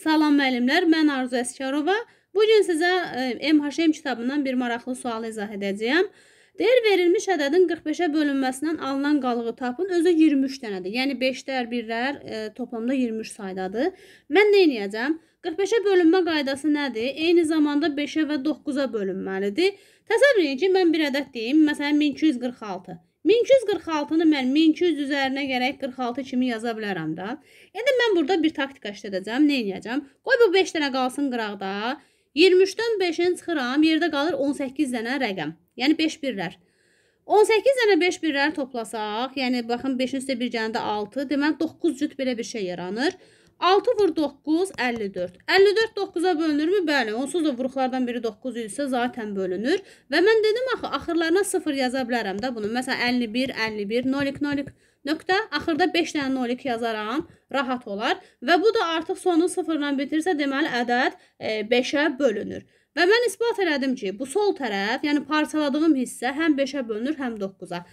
Salam müəllimlər, mən Arzu Əskarova. Bu gün sizə MHM kitabından bir maraqlı sual izah edəcəyəm. Deyir, verilmiş ədədin 45-ə bölünməsindən alınan qalığı tapın. Özü 23 dənədir. Yəni 5-dər, 1-dər e, toplamda 23 saydadır. Mən nə edəcəm? 45-ə bölünmə qaydası nədir? Eyni zamanda 5-ə və 9-a bölünməlidir. Təsəvvür edin ki, mən bir ədəd deyim, məsələn 1246. 1246-nı mən 1200 üzərinə gərək 46 kimi yaza bilərəm da. İndi mən burada bir taktika işlədəcəm. Nə edəcəm? Qoy bu 5 dənə qalsın qıraqda. 23-dən 5-ni çıxıram. Yerdə qalır 18 dənə rəqəm. Yəni 5 birlər. 18 dənə 5 birləri toplasaq, yəni baxın 5-in üstə bir gəlində 6, deməli 9 cüt belə bir şey yaranır. 9 6 vur 9, 54. 54 9-a bölünürmü? Bəli, onsuz da vuruqlardan biri 9 idisə zaten bölünür. Və mən dedim axı, axırlarına 0 yaza bilərəm də bunu. Məsələn, 51, 51, 0, 0, nöqtə. Axırda 5 dənə 0 yazaram, rahat olar. Və bu da artıq sonu 0-la bitirsə, deməli, ədəd 5-ə e, bölünür. Və mən isbat elədim ki, bu sol tərəf, yəni parçaladığım hissə həm 5-ə bölünür, həm 9-a.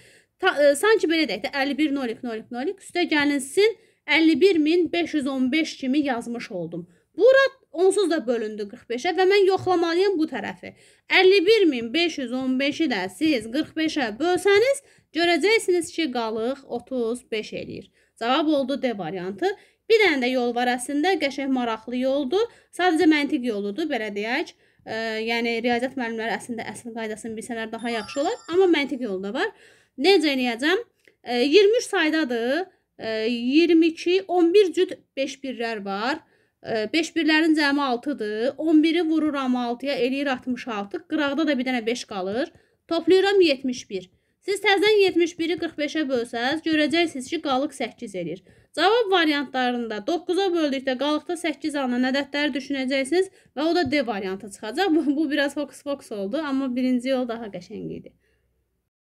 E, sanki belə deyək də, 51, 0, 0, 0, üstə gəlinsin 0. 51515 kimi yazmış oldum. Bura onsuz da bölündü 45-ə və mən yoxlamalıyam bu tərəfi. 51515-i də siz 45-ə bölsəniz, görəcəksiniz ki, qalıq 35 eləyir. Cavab oldu D variantı. Bir dənə də yol var əslində, qəşəng maraqlı yoldur. Sadəcə məntiq yoludur, belə deyək. E, yəni riyaziyyat müəllimləri əslində əsl qaydasını bilsələr daha yaxşı olar, amma məntiq yolu da var. Necə eləyəcəm? E, 23 saydadır. 22, 11 cüt 5 birlər var. 5 birlərin cəmi 6-dır. 11-i vururam 6-ya, eləyir 66. Qıraqda da bir dənə 5 qalır. Toplayıram 71. Siz təzən 71-i 45-ə bölsəz, görəcəksiniz ki, qalıq 8 eləyir. Cavab variantlarında 9-a böldükdə qalıqda 8 alınan ədədləri düşünəcəksiniz və o da D variantı çıxacaq. Bu, bu biraz fokus-fokus oldu, amma birinci yol daha qəşəng idi.